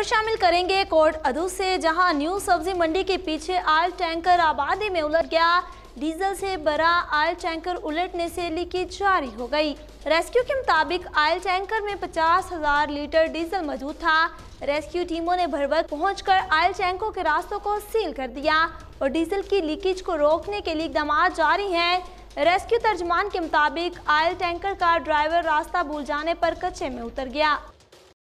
खबर शामिल करेंगे कोर्ट अदू से जहां न्यू सब्जी मंडी के पीछे आयल टैंकर आबादी में उलट गया डीजल से भरा आयल टैंकर उलटने से लीकेज जारी हो गई रेस्क्यू के मुताबिक आयल टैंकर में पचास हजार लीटर डीजल मौजूद था रेस्क्यू टीमों ने पहुँच कर आयल टैंकों के रास्तों को सील कर दिया और डीजल की लीकेज को रोकने के लिए इकदाम जारी है रेस्क्यू तर्जमान के मुताबिक आयल टैंकर का ड्राइवर रास्ता भूल जाने पर कच्चे में उतर गया